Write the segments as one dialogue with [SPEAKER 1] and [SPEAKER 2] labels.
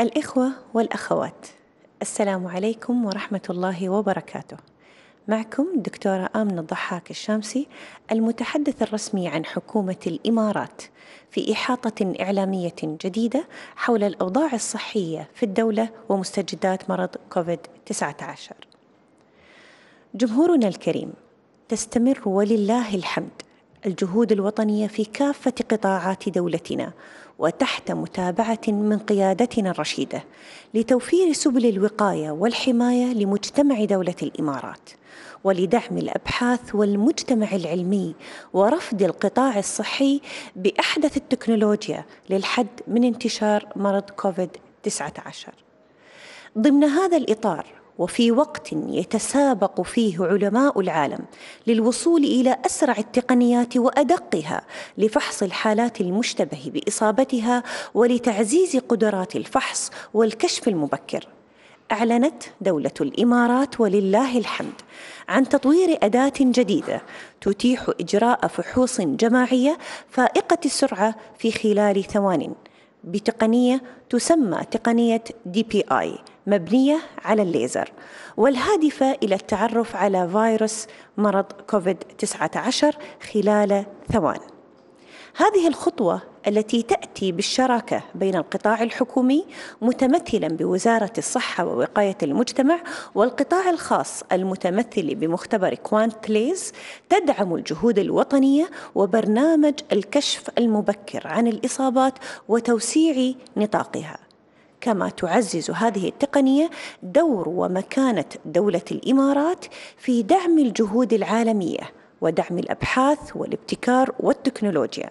[SPEAKER 1] الإخوة والأخوات السلام عليكم ورحمة الله وبركاته معكم دكتورة آمنة الضحاك الشامسي المتحدث الرسمي عن حكومة الإمارات في إحاطة إعلامية جديدة حول الأوضاع الصحية في الدولة ومستجدات مرض كوفيد-19 جمهورنا الكريم تستمر ولله الحمد الجهود الوطنيه في كافه قطاعات دولتنا وتحت متابعه من قيادتنا الرشيده لتوفير سبل الوقايه والحمايه لمجتمع دوله الامارات ولدعم الابحاث والمجتمع العلمي ورفض القطاع الصحي باحدث التكنولوجيا للحد من انتشار مرض كوفيد 19 ضمن هذا الاطار وفي وقت يتسابق فيه علماء العالم للوصول الى اسرع التقنيات وادقها لفحص الحالات المشتبه باصابتها ولتعزيز قدرات الفحص والكشف المبكر اعلنت دوله الامارات ولله الحمد عن تطوير اداه جديده تتيح اجراء فحوص جماعيه فائقه السرعه في خلال ثوان بتقنيه تسمى تقنيه دي بي اي مبنية على الليزر والهادفة إلى التعرف على فيروس مرض كوفيد-19 خلال ثوان هذه الخطوة التي تأتي بالشراكة بين القطاع الحكومي متمثلا بوزارة الصحة ووقاية المجتمع والقطاع الخاص المتمثل بمختبر كوانت ليز تدعم الجهود الوطنية وبرنامج الكشف المبكر عن الإصابات وتوسيع نطاقها كما تعزز هذه التقنيه دور ومكانه دوله الامارات في دعم الجهود العالميه ودعم الابحاث والابتكار والتكنولوجيا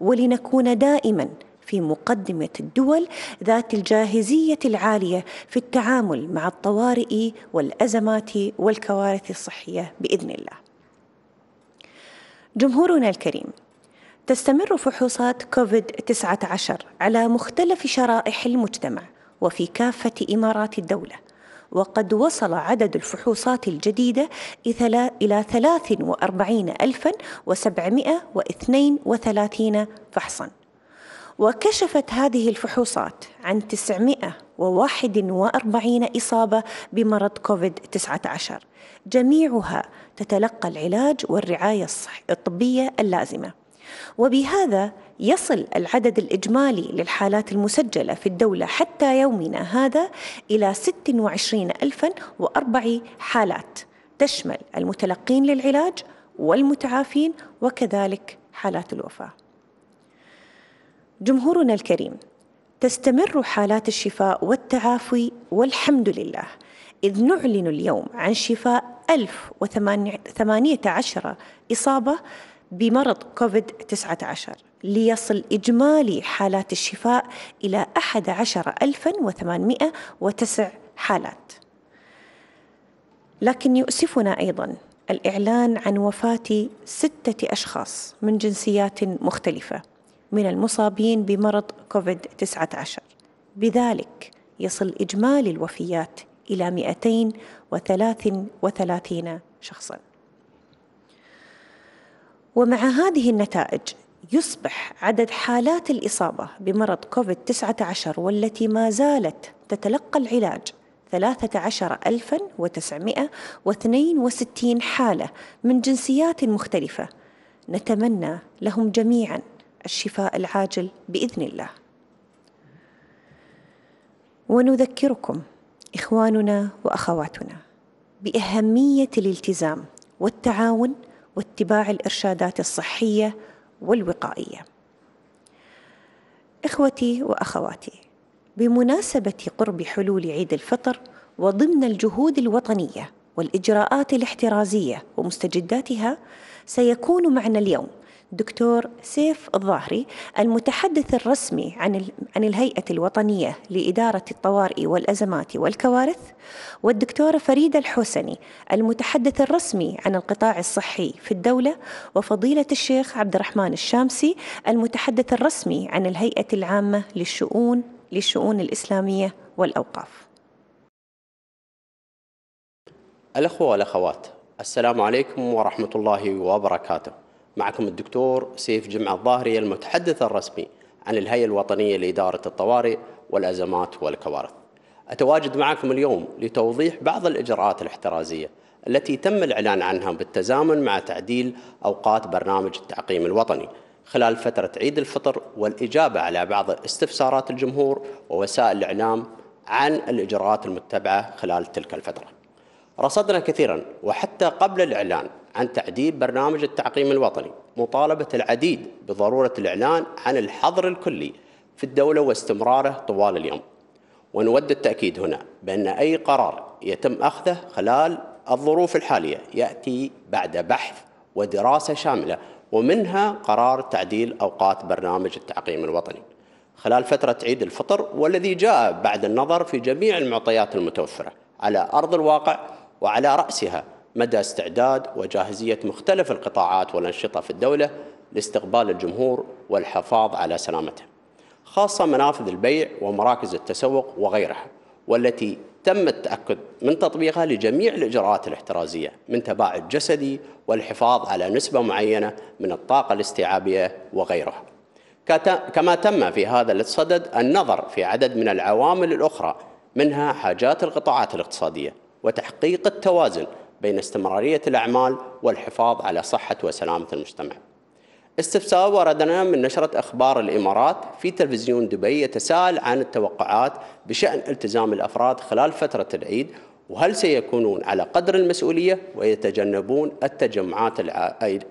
[SPEAKER 1] ولنكون دائما في مقدمه الدول ذات الجاهزيه العاليه في التعامل مع الطوارئ والازمات والكوارث الصحيه باذن الله. جمهورنا الكريم تستمر فحوصات كوفيد-19 على مختلف شرائح المجتمع وفي كافة إمارات الدولة وقد وصل عدد الفحوصات الجديدة إلى 43732 فحصاً وكشفت هذه الفحوصات عن 941 إصابة بمرض كوفيد-19 جميعها تتلقى العلاج والرعاية الطبية اللازمة وبهذا يصل العدد الإجمالي للحالات المسجلة في الدولة حتى يومنا هذا إلى 26004 حالات تشمل المتلقين للعلاج والمتعافين وكذلك حالات الوفاة جمهورنا الكريم تستمر حالات الشفاء والتعافي والحمد لله إذ نعلن اليوم عن شفاء 1018 إصابة بمرض كوفيد 19 ليصل إجمالي حالات الشفاء إلى 11809 حالات لكن يؤسفنا أيضا الإعلان عن وفاة ستة أشخاص من جنسيات مختلفة من المصابين بمرض كوفيد 19 بذلك يصل إجمالي الوفيات إلى 233 شخصاً ومع هذه النتائج يصبح عدد حالات الإصابة بمرض كوفيد-19 والتي ما زالت تتلقى العلاج 13962 حالة من جنسيات مختلفة نتمنى لهم جميعا الشفاء العاجل بإذن الله ونذكركم إخواننا وأخواتنا بأهمية الالتزام والتعاون واتباع الارشادات الصحيه والوقائيه اخوتي واخواتي بمناسبه قرب حلول عيد الفطر وضمن الجهود الوطنيه والاجراءات الاحترازيه ومستجداتها سيكون معنا اليوم دكتور سيف الظاهري المتحدث الرسمي عن عن الهيئة الوطنية لإدارة الطوارئ والأزمات والكوارث والدكتورة فريدة الحسني المتحدث الرسمي عن القطاع الصحي في الدولة وفضيلة الشيخ عبد الرحمن الشامسي المتحدث الرسمي عن الهيئة العامة للشؤون للشؤون الإسلامية والأوقاف
[SPEAKER 2] الأخوة والأخوات السلام عليكم ورحمة الله وبركاته معكم الدكتور سيف جمعة الظاهري المتحدث الرسمي عن الهيئة الوطنية لإدارة الطوارئ والأزمات والكوارث أتواجد معكم اليوم لتوضيح بعض الإجراءات الاحترازية التي تم الإعلان عنها بالتزامن مع تعديل أوقات برنامج التعقيم الوطني خلال فترة عيد الفطر والإجابة على بعض استفسارات الجمهور ووسائل الإعلام عن الإجراءات المتبعة خلال تلك الفترة رصدنا كثيرا وحتى قبل الإعلان عن تعديل برنامج التعقيم الوطني مطالبة العديد بضرورة الإعلان عن الحظر الكلي في الدولة واستمراره طوال اليوم ونود التأكيد هنا بأن أي قرار يتم أخذه خلال الظروف الحالية يأتي بعد بحث ودراسة شاملة ومنها قرار تعديل أوقات برنامج التعقيم الوطني خلال فترة عيد الفطر والذي جاء بعد النظر في جميع المعطيات المتوفرة على أرض الواقع وعلى رأسها مدى استعداد وجاهزية مختلف القطاعات والأنشطة في الدولة لاستقبال الجمهور والحفاظ على سلامته خاصة منافذ البيع ومراكز التسوق وغيرها والتي تم التأكد من تطبيقها لجميع الإجراءات الاحترازية من تباعد جسدي والحفاظ على نسبة معينة من الطاقة الاستيعابية وغيرها كما تم في هذا الصدد النظر في عدد من العوامل الأخرى منها حاجات القطاعات الاقتصادية وتحقيق التوازن بين استمرارية الأعمال والحفاظ على صحة وسلامة المجتمع استفسار وردنا من نشرة أخبار الإمارات في تلفزيون دبي يتساءل عن التوقعات بشأن التزام الأفراد خلال فترة العيد وهل سيكونون على قدر المسؤولية ويتجنبون التجمعات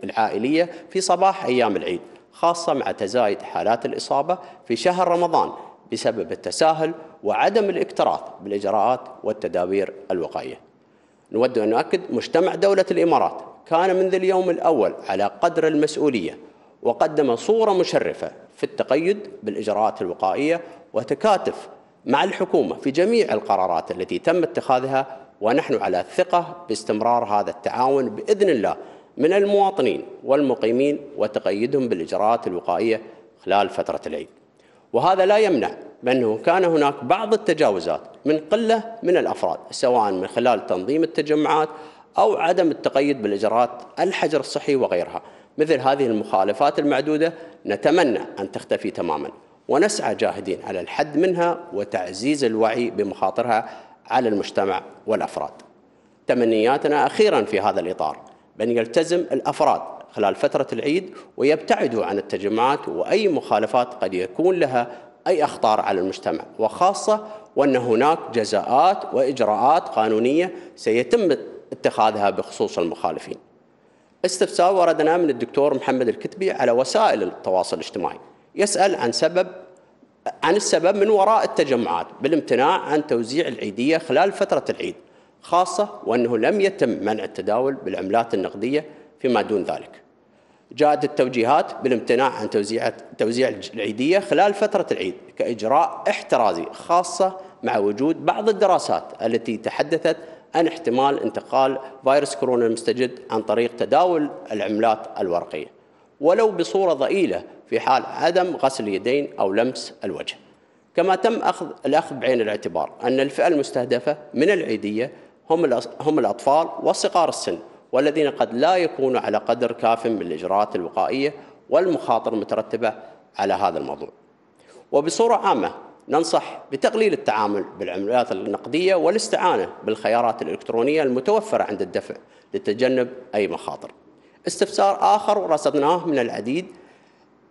[SPEAKER 2] العائلية في صباح أيام العيد خاصة مع تزايد حالات الإصابة في شهر رمضان بسبب التساهل وعدم الاكتراث بالإجراءات والتدابير الوقائية نود أن نؤكد مجتمع دولة الإمارات كان منذ اليوم الأول على قدر المسؤولية وقدم صورة مشرفة في التقيد بالإجراءات الوقائية وتكاتف مع الحكومة في جميع القرارات التي تم اتخاذها ونحن على ثقة باستمرار هذا التعاون بإذن الله من المواطنين والمقيمين وتقيدهم بالإجراءات الوقائية خلال فترة العيد وهذا لا يمنع بأنه كان هناك بعض التجاوزات من قلة من الأفراد سواء من خلال تنظيم التجمعات أو عدم التقيد بالإجراءات الحجر الصحي وغيرها مثل هذه المخالفات المعدودة نتمنى أن تختفي تماما ونسعى جاهدين على الحد منها وتعزيز الوعي بمخاطرها على المجتمع والأفراد تمنياتنا أخيرا في هذا الإطار بأن يلتزم الأفراد خلال فترة العيد ويبتعدوا عن التجمعات وأي مخالفات قد يكون لها أي أخطار على المجتمع وخاصة وأن هناك جزاءات وإجراءات قانونية سيتم اتخاذها بخصوص المخالفين استفسار وردنا من الدكتور محمد الكتبي على وسائل التواصل الاجتماعي يسأل عن سبب عن السبب من وراء التجمعات بالامتناع عن توزيع العيدية خلال فترة العيد خاصة وأنه لم يتم منع التداول بالعملات النقدية فيما دون ذلك جاءت التوجيهات بالامتناع عن توزيع توزيع العيديه خلال فتره العيد كاجراء احترازي خاصه مع وجود بعض الدراسات التي تحدثت عن احتمال انتقال فيروس كورونا المستجد عن طريق تداول العملات الورقيه ولو بصوره ضئيله في حال عدم غسل اليدين او لمس الوجه. كما تم اخذ الاخذ بعين الاعتبار ان الفئه المستهدفه من العيديه هم هم الاطفال وصغار السن والذين قد لا يكونوا على قدر كاف من الإجراءات الوقائية والمخاطر المترتبة على هذا الموضوع وبصورة عامة ننصح بتقليل التعامل بالعملات النقدية والاستعانة بالخيارات الإلكترونية المتوفرة عند الدفع لتجنب أي مخاطر استفسار آخر رصدناه من العديد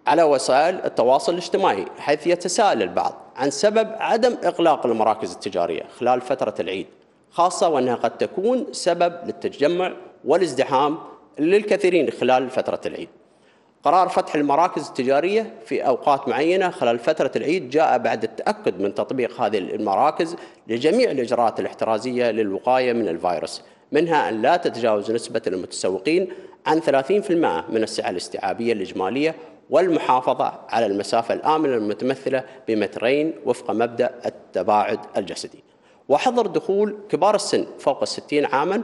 [SPEAKER 2] على وسائل التواصل الاجتماعي حيث يتساءل البعض عن سبب عدم إغلاق المراكز التجارية خلال فترة العيد خاصة وأنها قد تكون سبب للتجمع والازدحام للكثيرين خلال فترة العيد قرار فتح المراكز التجارية في أوقات معينة خلال فترة العيد جاء بعد التأكد من تطبيق هذه المراكز لجميع الإجراءات الاحترازية للوقاية من الفيروس منها أن لا تتجاوز نسبة المتسوقين عن 30% من السعة الاستيعابية الإجمالية والمحافظة على المسافة الآمنة المتمثلة بمترين وفق مبدأ التباعد الجسدي وحظر دخول كبار السن فوق الستين عاما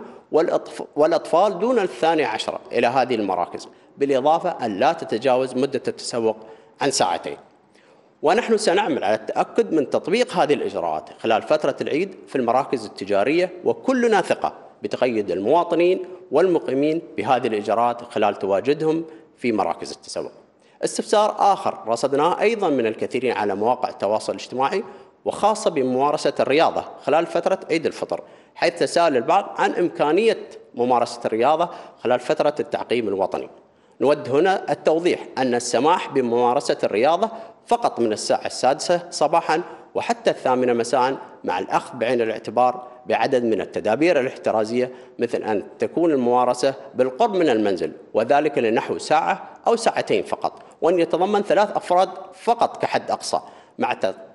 [SPEAKER 2] والأطفال دون الثانية عشرة إلى هذه المراكز بالإضافة أن لا تتجاوز مدة التسوق عن ساعتين ونحن سنعمل على التأكد من تطبيق هذه الإجراءات خلال فترة العيد في المراكز التجارية وكلنا ثقة بتقيد المواطنين والمقيمين بهذه الإجراءات خلال تواجدهم في مراكز التسوق استفسار آخر رصدناه أيضا من الكثيرين على مواقع التواصل الاجتماعي وخاصة بممارسة الرياضة خلال فترة عيد الفطر حيث تساءل البعض عن إمكانية ممارسة الرياضة خلال فترة التعقيم الوطني نود هنا التوضيح أن السماح بممارسة الرياضة فقط من الساعة السادسة صباحا وحتى الثامنة مساء مع الأخذ بعين الاعتبار بعدد من التدابير الاحترازية مثل أن تكون الممارسة بالقرب من المنزل وذلك لنحو ساعة أو ساعتين فقط وأن يتضمن ثلاث أفراد فقط كحد أقصى مع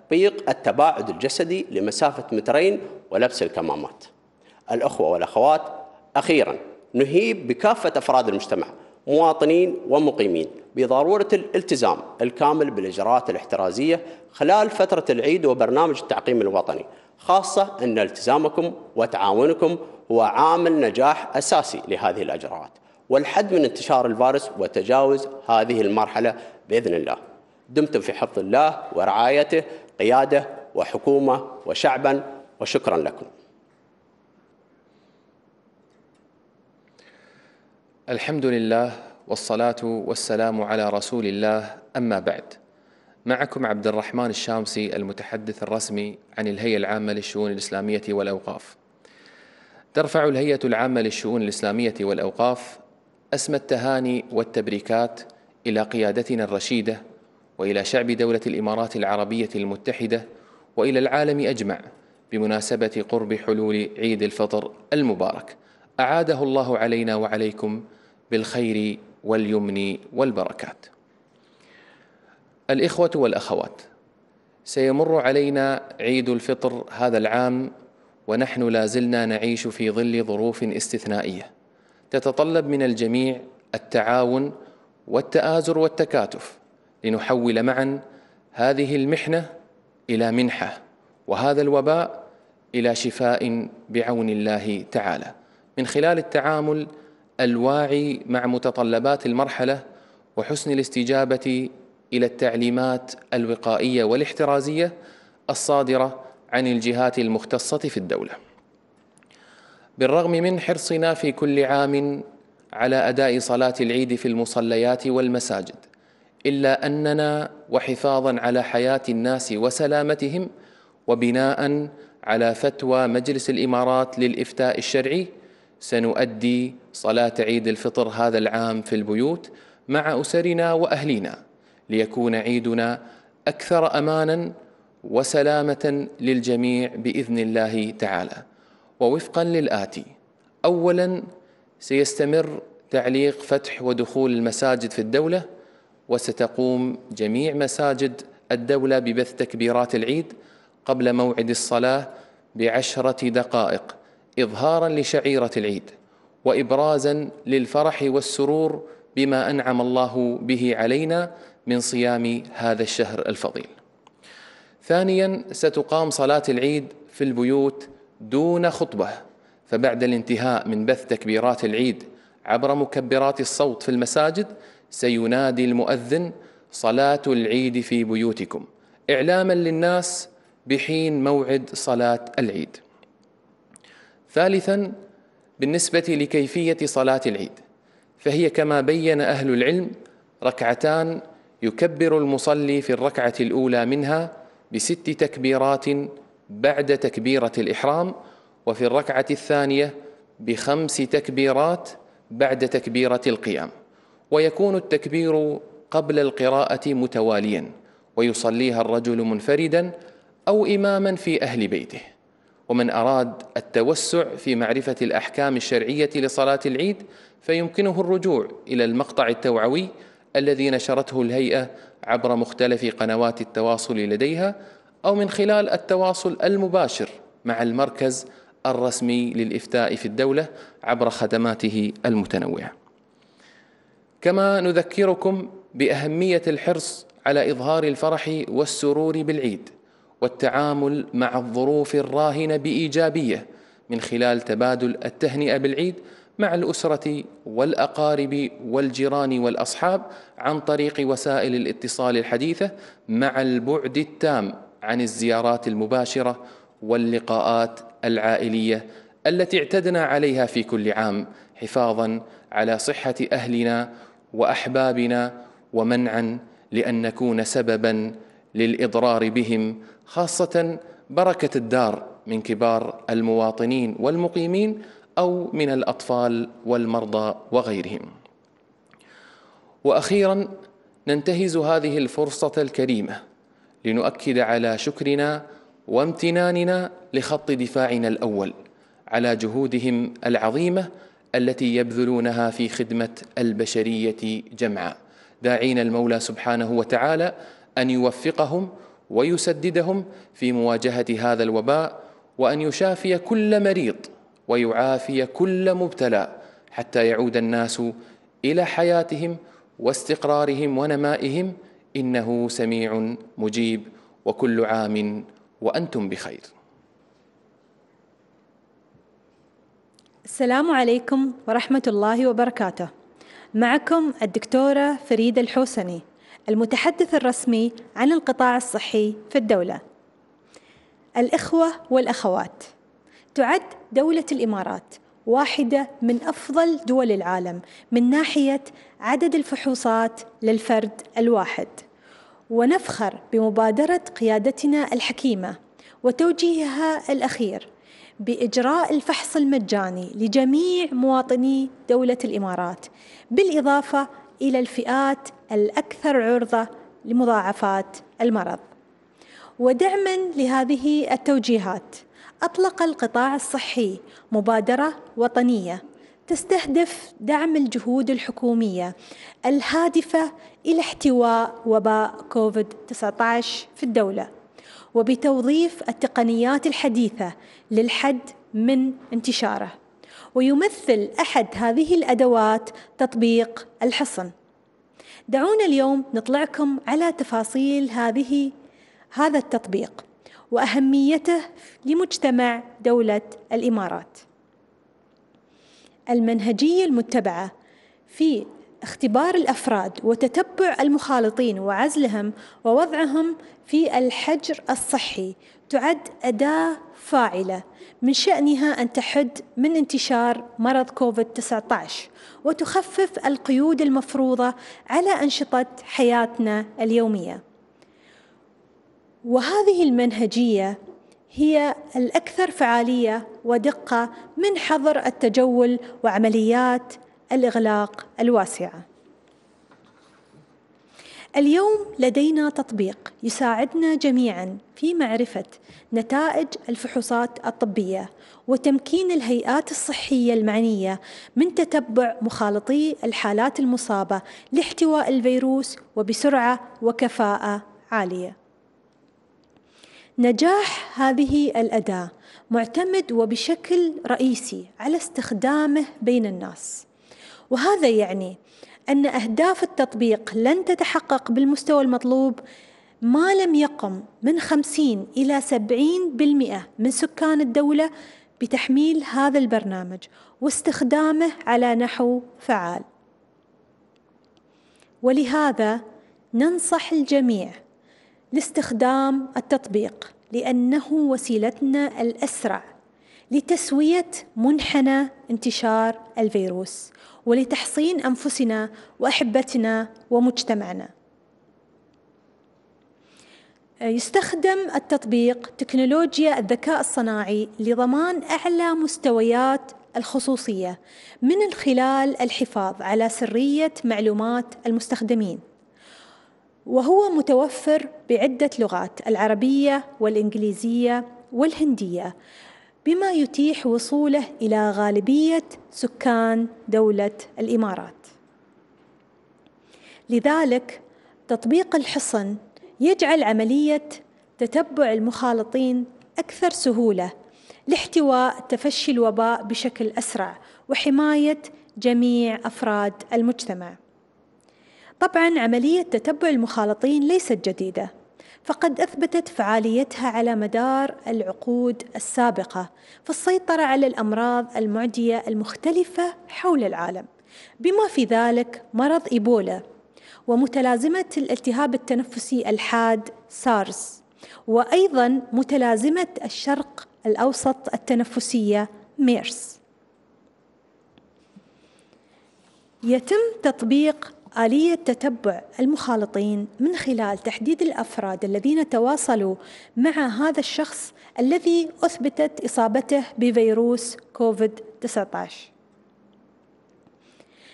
[SPEAKER 2] تطبيق التباعد الجسدي لمسافة مترين ولبس الكمامات الأخوة والأخوات أخيرا نهيب بكافة أفراد المجتمع مواطنين ومقيمين بضرورة الالتزام الكامل بالإجراءات الاحترازية خلال فترة العيد وبرنامج التعقيم الوطني خاصة أن التزامكم وتعاونكم هو عامل نجاح أساسي لهذه الإجراءات والحد من انتشار الفيروس وتجاوز هذه المرحلة بإذن الله دمتم في حفظ الله ورعايته قيادة وحكومة وشعبا وشكرا لكم
[SPEAKER 3] الحمد لله والصلاة والسلام على رسول الله أما بعد معكم عبد الرحمن الشامسي المتحدث الرسمي عن الهيئة العامة للشؤون الإسلامية والأوقاف ترفع الهيئة العامة للشؤون الإسلامية والأوقاف أسمى التهاني والتبريكات إلى قيادتنا الرشيدة والى شعب دوله الامارات العربيه المتحده والى العالم اجمع بمناسبه قرب حلول عيد الفطر المبارك اعاده الله علينا وعليكم بالخير واليمن والبركات الاخوه والاخوات سيمر علينا عيد الفطر هذا العام ونحن لا زلنا نعيش في ظل ظروف استثنائيه تتطلب من الجميع التعاون والتآزر والتكاتف لنحول معا هذه المحنه الى منحه وهذا الوباء الى شفاء بعون الله تعالى من خلال التعامل الواعي مع متطلبات المرحله وحسن الاستجابه الى التعليمات الوقائيه والاحترازيه الصادره عن الجهات المختصه في الدوله بالرغم من حرصنا في كل عام على اداء صلاه العيد في المصليات والمساجد الا اننا وحفاظا على حياه الناس وسلامتهم وبناء على فتوى مجلس الامارات للافتاء الشرعي سنؤدي صلاه عيد الفطر هذا العام في البيوت مع اسرنا واهلينا ليكون عيدنا اكثر امانا وسلامه للجميع باذن الله تعالى ووفقا للاتي اولا سيستمر تعليق فتح ودخول المساجد في الدوله وستقوم جميع مساجد الدولة ببث تكبيرات العيد قبل موعد الصلاة بعشرة دقائق إظهارا لشعيرة العيد وإبرازا للفرح والسرور بما أنعم الله به علينا من صيام هذا الشهر الفضيل. ثانيا ستقام صلاة العيد في البيوت دون خطبة فبعد الانتهاء من بث تكبيرات العيد عبر مكبرات الصوت في المساجد سينادي المؤذن صلاة العيد في بيوتكم إعلاما للناس بحين موعد صلاة العيد. ثالثا بالنسبة لكيفية صلاة العيد فهي كما بين أهل العلم ركعتان يكبر المصلي في الركعة الأولى منها بست تكبيرات بعد تكبيرة الإحرام وفي الركعة الثانية بخمس تكبيرات بعد تكبيرة القيام. ويكون التكبير قبل القراءة متواليا ويصليها الرجل منفردا أو إماما في أهل بيته ومن أراد التوسع في معرفة الأحكام الشرعية لصلاة العيد فيمكنه الرجوع إلى المقطع التوعوي الذي نشرته الهيئة عبر مختلف قنوات التواصل لديها أو من خلال التواصل المباشر مع المركز الرسمي للإفتاء في الدولة عبر خدماته المتنوعة كما نذكركم باهميه الحرص على اظهار الفرح والسرور بالعيد والتعامل مع الظروف الراهنه بايجابيه من خلال تبادل التهنئه بالعيد مع الاسره والاقارب والجيران والاصحاب عن طريق وسائل الاتصال الحديثه مع البعد التام عن الزيارات المباشره واللقاءات العائليه التي اعتدنا عليها في كل عام حفاظا على صحه اهلنا واحبابنا ومنعا لان نكون سببا للاضرار بهم خاصه بركه الدار من كبار المواطنين والمقيمين او من الاطفال والمرضى وغيرهم واخيرا ننتهز هذه الفرصه الكريمه لنؤكد على شكرنا وامتناننا لخط دفاعنا الاول على جهودهم العظيمه التي يبذلونها في خدمة البشرية جمعاء داعين المولى سبحانه وتعالى أن يوفقهم ويسددهم في مواجهة هذا الوباء وأن يشافي كل مريض ويعافي كل مبتلى حتى يعود الناس إلى حياتهم واستقرارهم ونمائهم إنه سميع مجيب وكل عام وأنتم بخير
[SPEAKER 4] السلام عليكم ورحمة الله وبركاته. معكم الدكتورة فريدة الحوسني، المتحدث الرسمي عن القطاع الصحي في الدولة. الإخوة والأخوات، تعد دولة الإمارات واحدة من أفضل دول العالم من ناحية عدد الفحوصات للفرد الواحد. ونفخر بمبادرة قيادتنا الحكيمة وتوجيهها الأخير بإجراء الفحص المجاني لجميع مواطني دولة الإمارات بالإضافة إلى الفئات الأكثر عرضة لمضاعفات المرض ودعما لهذه التوجيهات أطلق القطاع الصحي مبادرة وطنية تستهدف دعم الجهود الحكومية الهادفة إلى احتواء وباء كوفيد-19 في الدولة وبتوظيف التقنيات الحديثة للحد من انتشاره ويمثل أحد هذه الأدوات تطبيق الحصن دعونا اليوم نطلعكم على تفاصيل هذه هذا التطبيق واهميته لمجتمع دوله الامارات المنهجيه المتبعه في اختبار الافراد وتتبع المخالطين وعزلهم ووضعهم في الحجر الصحي تعد اداه فاعله من شانها ان تحد من انتشار مرض كوفيد 19 وتخفف القيود المفروضه على انشطه حياتنا اليوميه وهذه المنهجيه هي الاكثر فعاليه ودقه من حظر التجول وعمليات الإغلاق الواسعة. اليوم لدينا تطبيق يساعدنا جميعا في معرفة نتائج الفحوصات الطبية وتمكين الهيئات الصحية المعنية من تتبع مخالطي الحالات المصابة لاحتواء الفيروس وبسرعة وكفاءة عالية. نجاح هذه الأداة معتمد وبشكل رئيسي على استخدامه بين الناس. وهذا يعني أن أهداف التطبيق لن تتحقق بالمستوى المطلوب ما لم يقم من 50 إلى 70% من سكان الدولة بتحميل هذا البرنامج واستخدامه على نحو فعال. ولهذا ننصح الجميع لاستخدام التطبيق لأنه وسيلتنا الأسرع لتسوية منحنى انتشار الفيروس ولتحصين أنفسنا وأحبتنا ومجتمعنا يستخدم التطبيق تكنولوجيا الذكاء الصناعي لضمان أعلى مستويات الخصوصية من خلال الحفاظ على سرية معلومات المستخدمين وهو متوفر بعدة لغات العربية والإنجليزية والهندية بما يتيح وصوله إلى غالبية سكان دولة الإمارات. لذلك تطبيق الحصن يجعل عملية تتبع المخالطين أكثر سهولة لاحتواء تفشي الوباء بشكل أسرع وحماية جميع أفراد المجتمع. طبعا عملية تتبع المخالطين ليست جديدة فقد أثبتت فعاليتها على مدار العقود السابقة في السيطرة على الأمراض المعدية المختلفة حول العالم بما في ذلك مرض إيبولا ومتلازمة الالتهاب التنفسي الحاد سارس وأيضا متلازمة الشرق الأوسط التنفسية ميرس يتم تطبيق آلية تتبع المخالطين من خلال تحديد الأفراد الذين تواصلوا مع هذا الشخص الذي أثبتت إصابته بفيروس كوفيد 19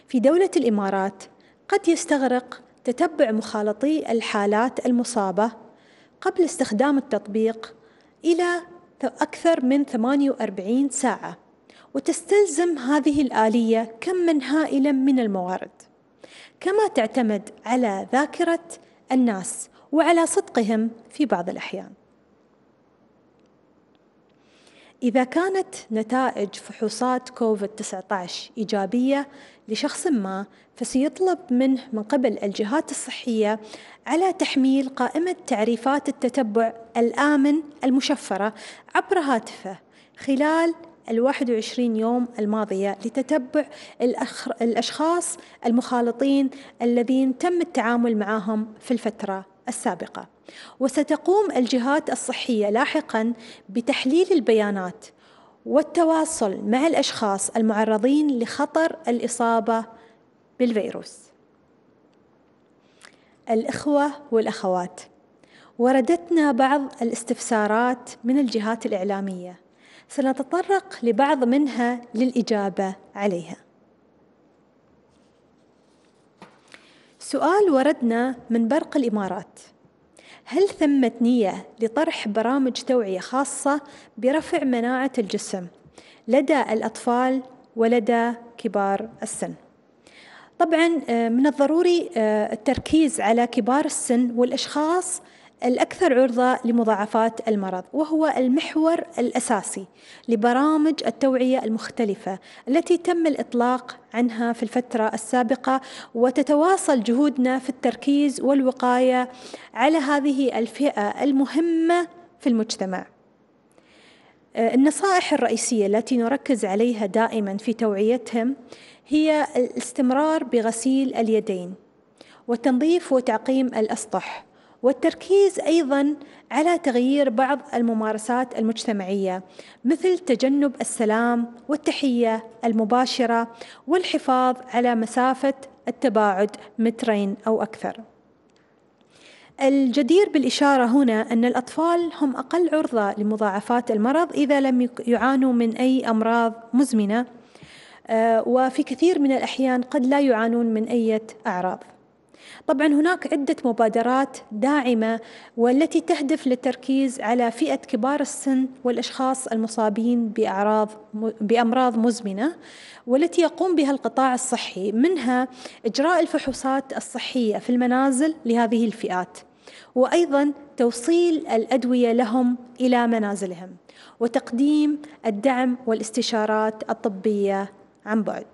[SPEAKER 4] في دولة الإمارات قد يستغرق تتبع مخالطي الحالات المصابة قبل استخدام التطبيق إلى أكثر من 48 ساعة وتستلزم هذه الآلية كما هائلا من الموارد كما تعتمد على ذاكرة الناس وعلى صدقهم في بعض الأحيان. إذا كانت نتائج فحوصات كوفيد 19 إيجابية لشخص ما فسيطلب منه من قبل الجهات الصحية على تحميل قائمة تعريفات التتبع الآمن المشفرة عبر هاتفه خلال الواحد وعشرين يوم الماضية لتتبع الأشخاص المخالطين الذين تم التعامل معهم في الفترة السابقة وستقوم الجهات الصحية لاحقا بتحليل البيانات والتواصل مع الأشخاص المعرضين لخطر الإصابة بالفيروس الإخوة والأخوات وردتنا بعض الاستفسارات من الجهات الإعلامية سنتطرق لبعض منها للإجابة عليها سؤال وردنا من برق الإمارات هل ثمة نية لطرح برامج توعية خاصة برفع مناعة الجسم لدى الأطفال ولدى كبار السن؟ طبعا آه، من الضروري آه، التركيز على كبار السن والاشخاص الأكثر عرضة لمضاعفات المرض وهو المحور الأساسي لبرامج التوعية المختلفة التي تم الإطلاق عنها في الفترة السابقة وتتواصل جهودنا في التركيز والوقاية على هذه الفئة المهمة في المجتمع. آه، النصائح الرئيسية التي نركز عليها دائما في توعيتهم هي الاستمرار بغسيل اليدين وتنظيف وتعقيم الأسطح والتركيز ايضا على تغيير بعض الممارسات المجتمعيه مثل تجنب السلام والتحيه المباشره والحفاظ على مسافه التباعد مترين او اكثر الجدير بالإشارة هنا أن الأطفال هم أقل عرضة لمضاعفات المرض إذا لم يعانوا من أي أمراض مزمنة آه، وفي كثير من الأحيان قد لا يعانون من أي أعراض طبعا هناك عدة مبادرات داعمة والتي تهدف للتركيز على فئة كبار السن والأشخاص المصابين بأعراض بأمراض مزمنة والتي يقوم بها القطاع الصحي منها إجراء الفحوصات الصحية في المنازل لهذه الفئات وايضا توصيل الادويه لهم الى منازلهم وتقديم الدعم والاستشارات الطبيه عن بعد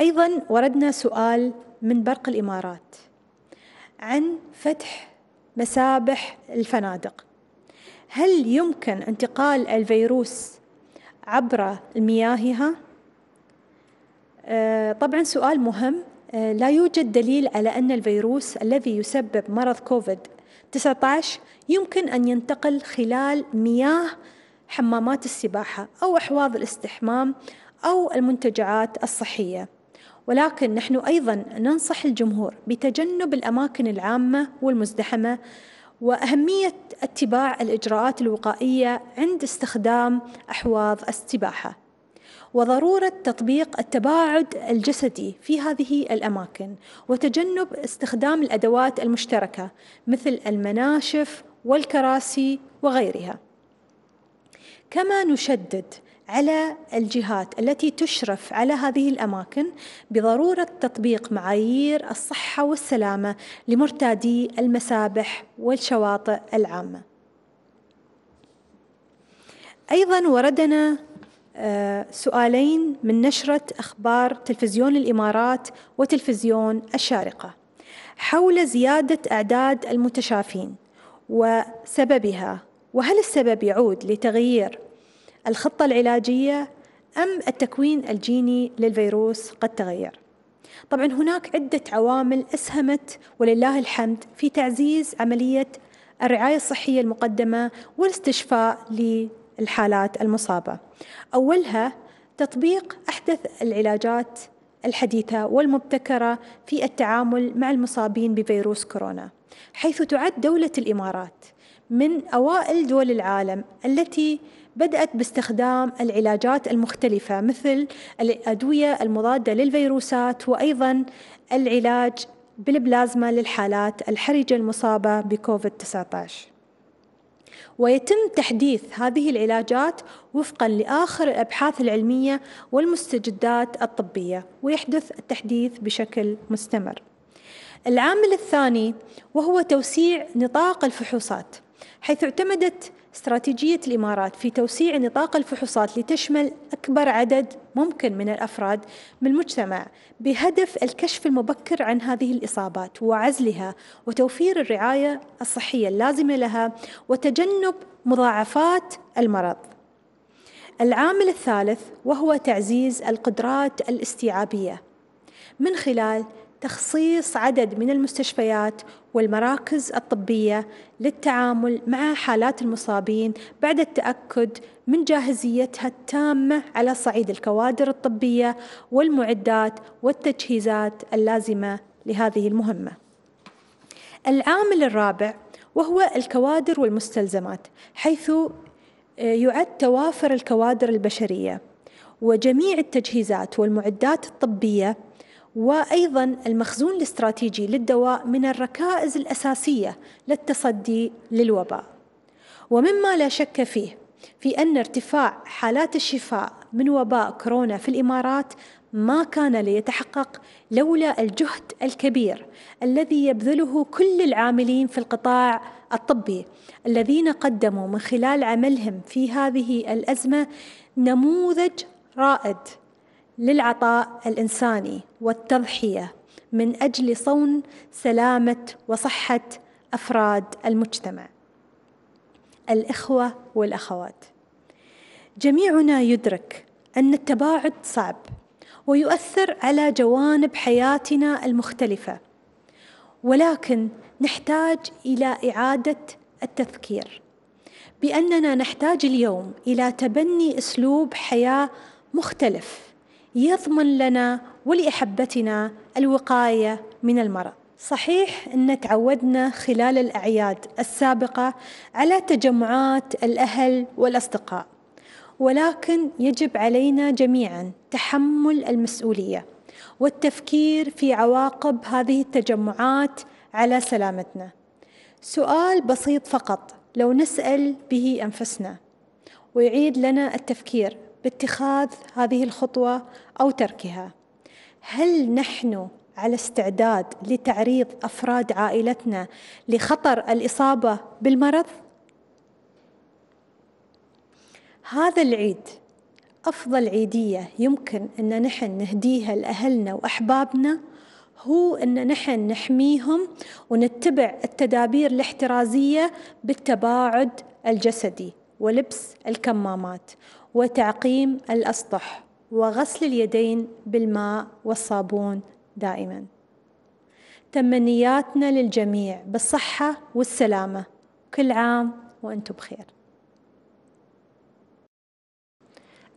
[SPEAKER 4] ايضا وردنا سؤال من برق الإمارات عن فتح مسابح الفنادق هل يمكن انتقال الفيروس عبر مياهها؟ آه، طبعا سؤال مهم آه، لا يوجد دليل على أن الفيروس الذي يسبب مرض كوفيد 19 يمكن أن ينتقل خلال مياه حمامات السباحة أو أحواض الاستحمام أو المنتجعات الصحية ولكن نحن أيضا ننصح الجمهور بتجنب الأماكن العامة والمزدحمة وأهمية اتباع الإجراءات الوقائية عند استخدام أحواض السباحة وضرورة تطبيق التباعد الجسدي في هذه الأماكن وتجنب استخدام الأدوات المشتركة مثل المناشف والكراسي وغيرها كما نشدد على الجهات التي تشرف على هذه الاماكن بضروره تطبيق معايير الصحه والسلامه لمرتادي المسابح والشواطئ العامه. ايضا وردنا آه، سؤالين من نشره اخبار تلفزيون الامارات وتلفزيون الشارقه حول زياده اعداد المتشافين وسببها وهل السبب يعود لتغيير الخطة العلاجية أم التكوين الجيني للفيروس قد تغير طبعا هناك عدة عوامل أسهمت ولله الحمد في تعزيز عملية الرعاية الصحية المقدمة والاستشفاء للحالات المصابة أولها تطبيق أحدث العلاجات الحديثة والمبتكرة في التعامل مع المصابين بفيروس كورونا حيث تعد دولة الإمارات من أوائل دول العالم التي بدأت باستخدام العلاجات المختلفة مثل الأدوية المضادة للفيروسات وأيضا العلاج بالبلازما للحالات الحرجة المصابة بكوفيد-19 ويتم تحديث هذه العلاجات وفقا لاخر الابحاث العلميه والمستجدات الطبيه ويحدث التحديث بشكل مستمر العامل الثاني وهو توسيع نطاق الفحوصات حيث اعتمدت استراتيجية الإمارات في توسيع نطاق الفحوصات لتشمل أكبر عدد ممكن من الأفراد من المجتمع بهدف الكشف المبكر عن هذه الإصابات وعزلها وتوفير الرعاية الصحية اللازمة لها وتجنب مضاعفات المرض. العامل الثالث وهو تعزيز القدرات الاستيعابية من خلال تخصيص عدد من المستشفيات والمراكز الطبية للتعامل مع حالات المصابين بعد التأكد من جاهزيتها التامة على صعيد الكوادر الطبية والمعدات والتجهيزات اللازمة لهذه المهمة. العامل الرابع وهو الكوادر والمستلزمات، حيث آه، يعد توافر الكوادر البشرية وجميع التجهيزات والمعدات الطبية وايضا المخزون الاستراتيجي للدواء من الركائز الاساسيه للتصدي للوباء ومما لا شك فيه في ان ارتفاع حالات الشفاء من وباء كورونا في الامارات ما كان ليتحقق لولا الجهد الكبير الذي يبذله كل العاملين في القطاع الطبي الذين قدموا من خلال عملهم في هذه الازمه نموذج رائد للعطاء الانساني والتضحيه من اجل صون سلامه وصحه افراد المجتمع الاخوه والاخوات جميعنا يدرك ان التباعد صعب ويؤثر على جوانب حياتنا المختلفه ولكن نحتاج الى اعاده التذكير باننا نحتاج اليوم الى تبني اسلوب حياه مختلف يضمن لنا ولأحبتنا الوقاية من المرض صحيح ان تعودنا خلال الاعياد السابقه على تجمعات الاهل والاصدقاء ولكن يجب علينا جميعا تحمل المسؤوليه والتفكير في عواقب هذه التجمعات على سلامتنا سؤال بسيط فقط لو نسال به انفسنا ويعيد لنا التفكير باتخاذ هذه الخطوه او تركها هل نحن على استعداد لتعريض افراد عائلتنا لخطر الاصابه بالمرض هذا العيد افضل عيديه يمكن ان نحن نهديها لاهلنا واحبابنا هو ان نحن نحميهم ونتبع التدابير الاحترازيه بالتباعد الجسدي ولبس الكمامات وتعقيم الأسطح وغسل اليدين بالماء والصابون دائما تمنياتنا للجميع بالصحة والسلامة كل عام وأنتم بخير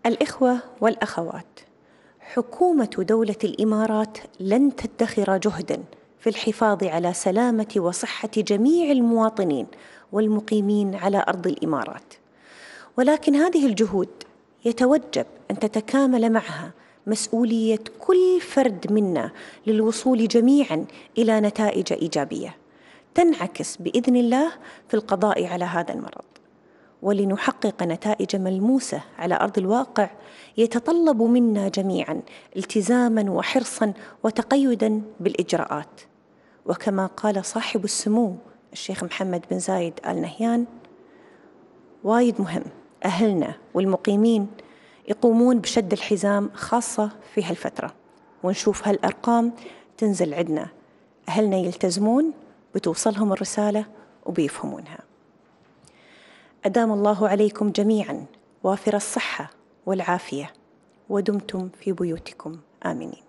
[SPEAKER 1] الإخوة والأخوات حكومة دولة الإمارات لن تدخر جهدا في الحفاظ على سلامة وصحة جميع المواطنين والمقيمين على أرض الإمارات ولكن هذه الجهود يتوجب أن تتكامل معها مسؤولية كل فرد منا للوصول جميعا إلى نتائج إيجابية تنعكس بإذن الله في القضاء على هذا المرض ولنحقق نتائج ملموسه على ارض الواقع يتطلب منا جميعا التزاما وحرصا وتقيدا بالاجراءات وكما قال صاحب السمو الشيخ محمد بن زايد ال نهيان وايد مهم أهلنا والمقيمين يقومون بشد الحزام خاصة في هالفترة ونشوف هالأرقام تنزل عندنا أهلنا يلتزمون بتوصلهم الرسالة وبيفهمونها أدام الله عليكم جميعا وافر الصحة والعافية ودمتم في بيوتكم آمنين